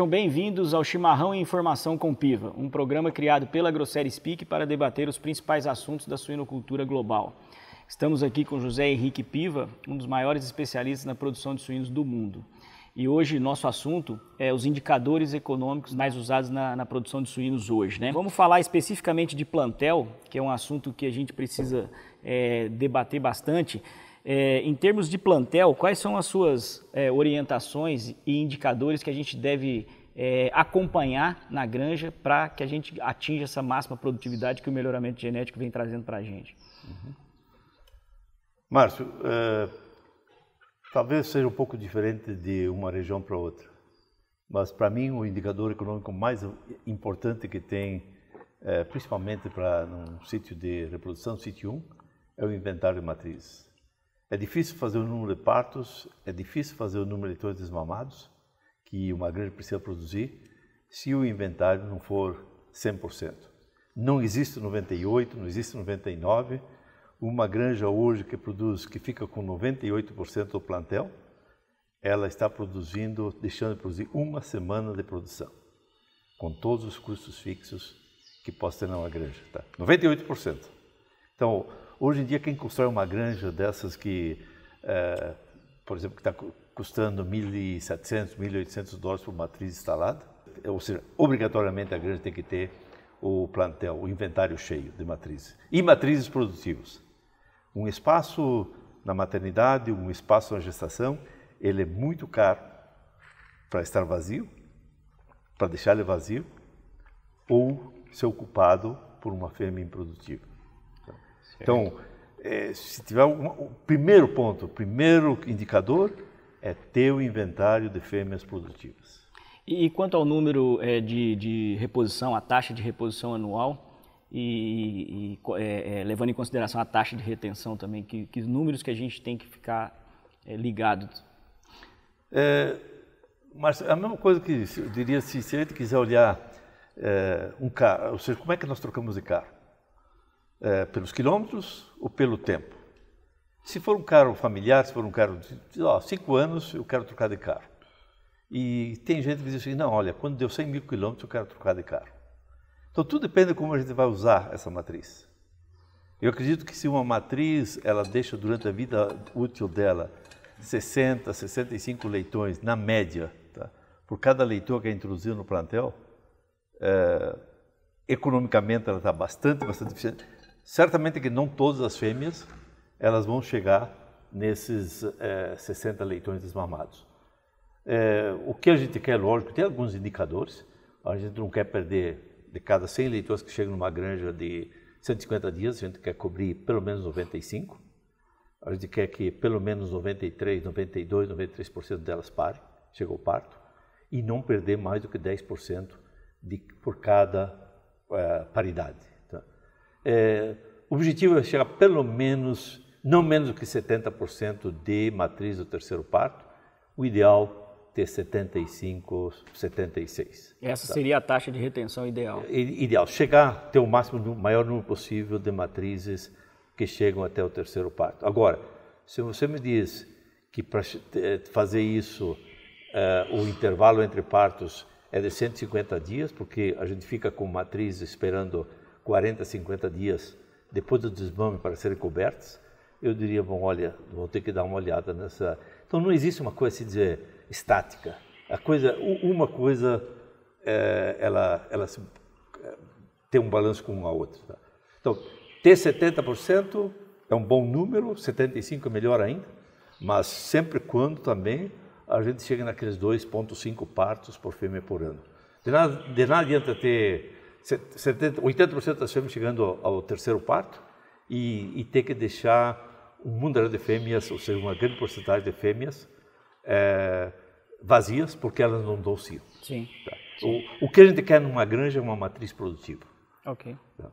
Sejam bem-vindos ao Chimarrão em Informação com Piva, um programa criado pela Grosseries Speak para debater os principais assuntos da suinocultura global. Estamos aqui com José Henrique Piva, um dos maiores especialistas na produção de suínos do mundo. E hoje nosso assunto é os indicadores econômicos mais usados na, na produção de suínos hoje. Né? Vamos falar especificamente de plantel, que é um assunto que a gente precisa é, debater bastante. É, em termos de plantel, quais são as suas é, orientações e indicadores que a gente deve é, acompanhar na granja para que a gente atinja essa máxima produtividade que o melhoramento genético vem trazendo para a gente? Uhum. Márcio, é, talvez seja um pouco diferente de uma região para outra, mas para mim o indicador econômico mais importante que tem, é, principalmente para um sítio de reprodução, sítio 1, é o inventário matriz. É difícil fazer o número de partos, é difícil fazer o número de leitores desmamados, que uma grande precisa produzir, se o inventário não for 100%. Não existe 98, não existe 99. Uma granja hoje que produz, que fica com 98% do plantel, ela está produzindo, deixando de produzir uma semana de produção, com todos os custos fixos que possa ter uma granja. Tá? 98%. Então, Hoje em dia, quem constrói uma granja dessas que, é, por exemplo, que está custando 1.700, 1.800 dólares por matriz instalada, é, ou seja, obrigatoriamente a granja tem que ter o plantel, o inventário cheio de matrizes e matrizes produtivas. Um espaço na maternidade, um espaço na gestação, ele é muito caro para estar vazio, para deixar ele vazio ou ser ocupado por uma fêmea improdutiva. Então, é, se tiver um o primeiro ponto, o primeiro indicador é ter o inventário de fêmeas produtivas. E, e quanto ao número é, de, de, reposição, a taxa de reposição anual, e, e é, é, levando em consideração a taxa de retenção também, que, que números que a gente tem que ficar é, ligado? É, mas a mesma coisa que eu diria, se, assim, se a gente quiser olhar um carro, ou seja, como é que nós trocamos de carro? é, pelos quilômetros ou pelo tempo. Se for um carro familiar, se for um carro de ó, cinco anos, eu quero trocar de carro. E tem gente que diz assim, não, olha, quando deu 100 mil quilômetros, eu quero trocar de carro. Então, tudo depende de como a gente vai usar essa matriz. Eu acredito que se uma matriz, ela deixa durante a vida útil dela 60, 65 leitões, na média, tá? por cada leitor que é introduzido no plantel, é, economicamente ela está bastante, bastante eficiente. Certamente que não todas as fêmeas elas vão chegar nesses é, eh, 60 leitões desmamados. É, o que a gente quer, lógico, tem alguns indicadores. A gente não quer perder, de cada 100 leitões que chegam numa granja de 150 dias, a gente quer cobrir pelo menos 95. A gente quer que pelo menos 93, 92, 93% delas parem, chegou o parto, e não perder mais do que 10% de, por cada é, paridade. É, o objetivo é chegar pelo menos, não menos do que 70% de matriz do terceiro parto. O ideal ter 75, 76. Essa tá? seria a taxa de retenção ideal. É, ideal, chegar ter o máximo, o maior número possível de matrizes que chegam até o terceiro parto. Agora, se você me diz que para eh, fazer isso uh, o intervalo entre partos é de 150 dias, porque a gente fica com matriz esperando 40, 50 dias depois do desmame para serem cobertos, eu diria, bom, olha, vou ter que dar uma olhada nessa. Então não existe uma coisa, se dizer, estática. A coisa, uma coisa, é, ela, ela se, é, tem um balanço com a outra. Tá? Então, ter 70% é um bom número, 75% é melhor ainda, mas sempre quando também a gente chega naqueles 2,5 partos por fêmea por ano. De nada, de nada adianta ter 70, 80% das fêmeas chegando ao, terceiro parto e, e, ter que deixar um mundo de fêmeas, ou seja, uma grande porcentagem de fêmeas é, vazias porque elas não dão cio. Sim. Tá? O, o, que a gente quer numa granja é uma matriz produtiva. Ok. Tá?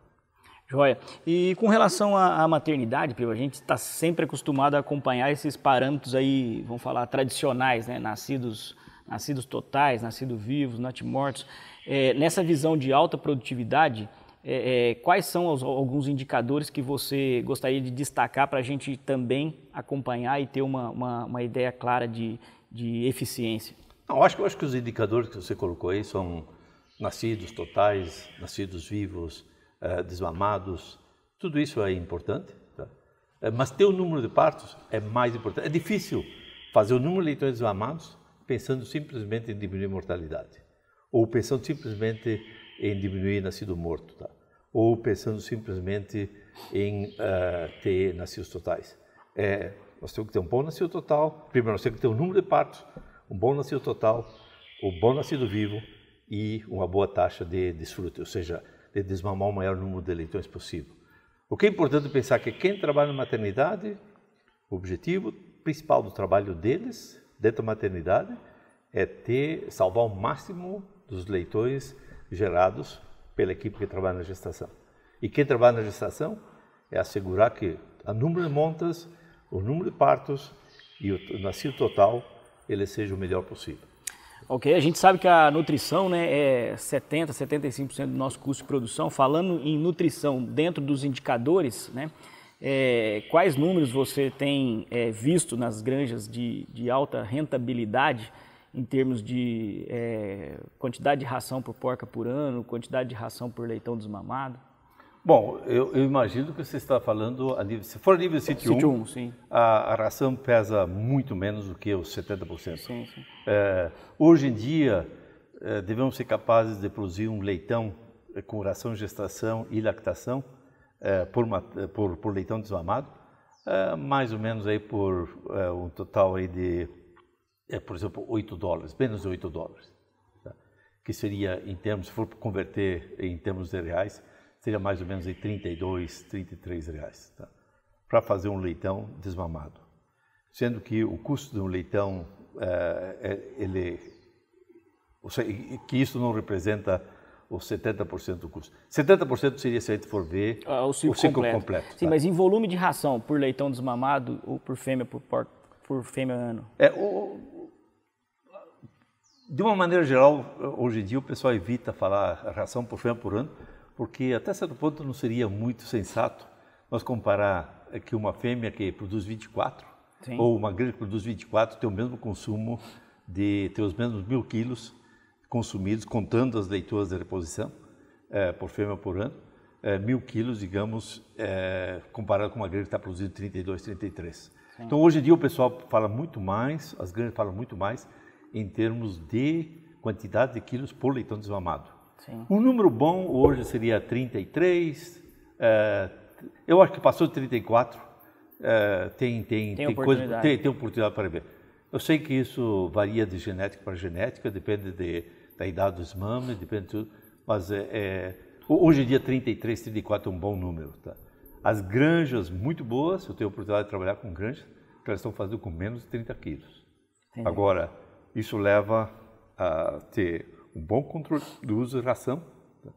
Joia. E com relação à, à maternidade, a gente está sempre acostumado a acompanhar esses parâmetros aí, vamos falar, tradicionais, né? Nascidos nascidos totais, nascidos vivos, natimortos, é, nessa visão de alta produtividade, é, é, quais são os, alguns indicadores que você gostaria de destacar para a gente também acompanhar e ter uma, uma, uma ideia clara de, de eficiência? Não, acho, acho que os indicadores que você colocou aí são nascidos totais, nascidos vivos, eh, desmamados, tudo isso é importante. Tá? É, mas ter o número de partos é mais importante. É difícil fazer o número de leitões desmamados pensando simplesmente em diminuir a mortalidade, ou pensando simplesmente em diminuir nascido morto, tá? ou pensando simplesmente em uh, ter nascidos totais. É, nós temos que ter um bom nascido total, primeiro nós temos que ter um número de partos, um bom nascido total, um bom nascido vivo e uma boa taxa de desfrute, ou seja, de desmamar o maior número de leitões possível. O que é importante pensar é que quem trabalha na maternidade, o objetivo principal do trabalho deles dentro da maternidade é ter, salvar o máximo dos leitões gerados pela equipe que trabalha na gestação. E quem trabalha na gestação é assegurar que o número de montas, o número de partos e o nascido total ele seja o melhor possível. Ok, a gente sabe que a nutrição né, é 70%, 75% do nosso custo de produção. Falando em nutrição dentro dos indicadores, né, é, quais números você tem é, visto nas granjas de, de, alta rentabilidade em termos de é, quantidade de ração por porca por ano, quantidade de ração por leitão desmamado? Bom, eu, eu imagino que você está falando, a nível, se for a nível sítio 1, um, sim. A, a, ração pesa muito menos do que os 70%. Sim, sim. É, hoje em dia, é, devemos ser capazes de produzir um leitão é, com ração, gestação e lactação é, por, uma, por, por, leitão desmamado, é, mais ou menos aí por é, um total aí de, é, por exemplo, 8 dólares, menos 8 dólares. Tá? Que seria, em termos, se for converter em termos de reais, seria mais ou menos aí 32, 33 reais. Tá? Para fazer um leitão desmamado. Sendo que o custo de um leitão, é, ele, ou seja, que isso não representa os 70% do custo. 70% seria se a gente for ver ah, o ciclo, o ciclo completo. completo Sim, tá? mas em volume de ração por leitão desmamado ou por fêmea por, por, por fêmea ano? É, o, de uma maneira geral, hoje em dia o pessoal evita falar ração por fêmea por ano, porque até certo ponto não seria muito sensato nós comparar é, que uma fêmea que produz 24 Sim. ou uma grande que produz 24 tem o mesmo consumo de ter os mesmos mil quilos consumidos, contando as leituras de reposição é, por fêmea por ano, é, mil quilos, digamos, é, comparado com uma grande que está produzindo 32, 33. Sim. Então, hoje em dia, o pessoal fala muito mais, as grandes falam muito mais em termos de quantidade de quilos por leitão desmamado. Sim. Um número bom hoje seria 33, é, eu acho que passou de 34, é, tem, tem, tem, tem, oportunidade. Coisa, tem, tem oportunidade para ver. Eu sei que isso varia de genética para genética, depende de da idade dos mames, depende de tudo. Mas é, é, hoje em dia, 33, 34 é um bom número. Tá? As granjas, muito boas, eu tenho a oportunidade de trabalhar com granjas, que elas estão fazendo com menos de 30 quilos. Entendi. Agora, isso leva a ter um bom controle do uso de ração, tá?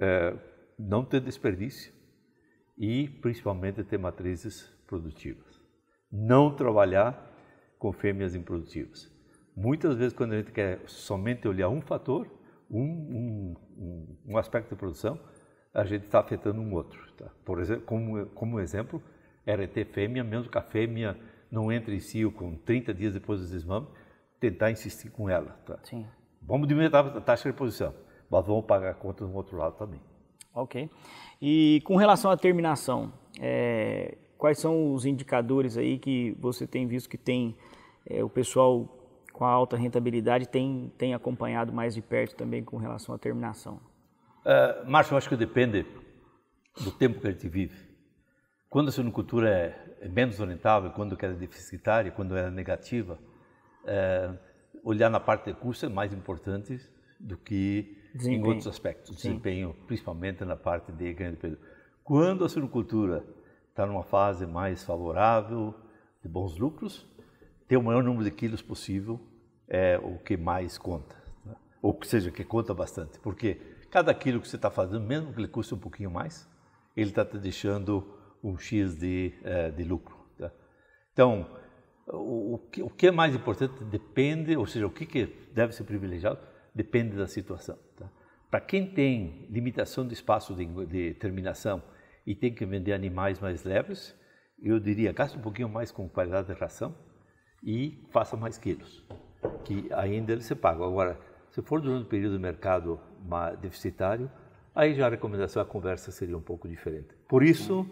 é, não ter desperdício e, principalmente, ter matrizes produtivas. Não trabalhar com fêmeas improdutivas. Muitas vezes, quando a gente quer somente olhar um fator, um, um, um aspecto de produção, a gente está afetando um outro. Tá? Por exemplo, como, como exemplo, RT fêmea, mesmo que a fêmea não entre em cio si, com 30 dias depois do desmame, tentar insistir com ela. Tá? Sim. Vamos diminuir a taxa de reposição, mas vamos pagar a conta do outro lado também. Ok. E com relação à terminação, é, quais são os indicadores aí que você tem visto que tem é, o pessoal com a alta rentabilidade tem, tem acompanhado mais de perto também com relação à terminação? Uh, Márcio, eu acho que depende do tempo que a gente vive. Quando a suinocultura é, é menos rentável, quando ela é deficitária, quando ela é negativa, uh, olhar na parte de custo é mais importante do que desempenho. em outros aspectos. Desempenho, Sim. principalmente na parte de ganho de peso. Quando a suinocultura está numa fase mais favorável, de bons lucros, ter o maior número de quilos possível, é o que mais conta. Né? Ou seja, que conta bastante. Porque cada quilo que você está fazendo, mesmo que ele custe um pouquinho mais, ele está te deixando um X de, é, de lucro. Tá? Então, o, o, que, o que é mais importante depende, ou seja, o que, que deve ser privilegiado depende da situação. Tá? Para quem tem limitação de espaço de, de terminação e tem que vender animais mais leves, eu diria gaste um pouquinho mais com qualidade de ração e faça mais quilos que ainda ele se paga. Agora, se for durante o período do mercado deficitário, aí já a recomendação, a conversa seria um pouco diferente. Por isso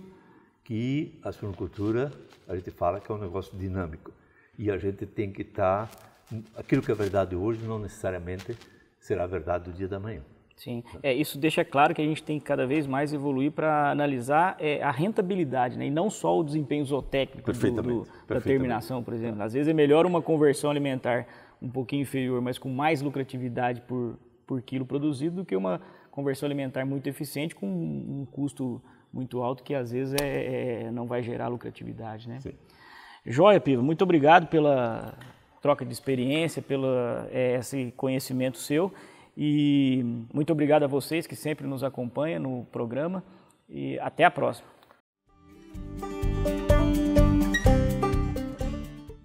que a suinocultura, a gente fala que é um negócio dinâmico e a gente tem que estar, tá, aquilo que é verdade hoje não necessariamente será verdade do dia da manhã. Sim, né? é, isso deixa claro que a gente tem que cada vez mais evoluir para analisar é, a rentabilidade, né? e não só o desempenho zootécnico do, do, da terminação, por exemplo. Às vezes é melhor uma conversão alimentar um pouquinho inferior, mas com mais lucratividade por, por quilo produzido, do que uma conversão alimentar muito eficiente com um, um custo muito alto que às vezes é, é não vai gerar lucratividade. Né? Sim. Joia, Piva, muito obrigado pela troca de experiência, pelo é, esse conhecimento seu. E muito obrigado a vocês que sempre nos acompanham no programa e até a próxima.